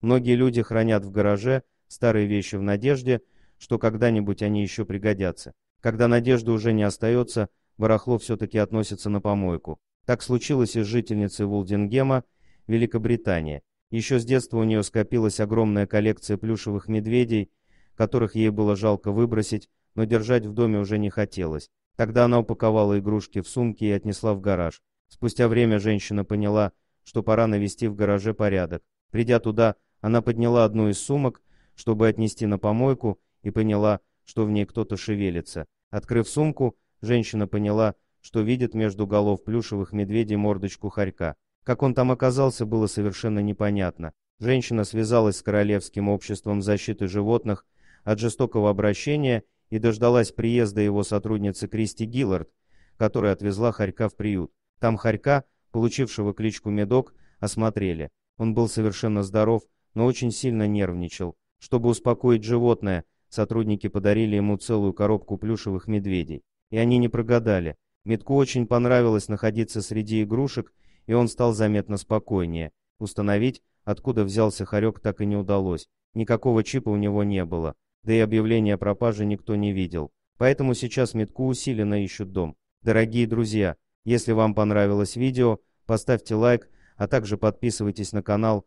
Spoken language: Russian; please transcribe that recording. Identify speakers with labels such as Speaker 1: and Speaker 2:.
Speaker 1: Многие люди хранят в гараже старые вещи в надежде, что когда-нибудь они еще пригодятся. Когда надежды уже не остается, барахло все-таки относится на помойку. Так случилось и с жительницей Вулдингема, Великобритания. Еще с детства у нее скопилась огромная коллекция плюшевых медведей, которых ей было жалко выбросить, но держать в доме уже не хотелось. Тогда она упаковала игрушки в сумки и отнесла в гараж. Спустя время женщина поняла, что пора навести в гараже порядок. Придя туда, она подняла одну из сумок, чтобы отнести на помойку, и поняла, что в ней кто-то шевелится. Открыв сумку, женщина поняла, что видит между голов плюшевых медведей мордочку хорька. Как он там оказался, было совершенно непонятно. Женщина связалась с Королевским обществом защиты животных от жестокого обращения и дождалась приезда его сотрудницы Кристи Гиллард, которая отвезла хорька в приют. Там хорька, получившего кличку Медок, осмотрели. Он был совершенно здоров, но очень сильно нервничал. Чтобы успокоить животное, сотрудники подарили ему целую коробку плюшевых медведей. И они не прогадали. Митку очень понравилось находиться среди игрушек, и он стал заметно спокойнее. Установить, откуда взялся хорек, так и не удалось. Никакого чипа у него не было, да и объявления о пропаже никто не видел. Поэтому сейчас Митку усиленно ищут дом. Дорогие друзья, если вам понравилось видео, поставьте лайк, а также подписывайтесь на канал,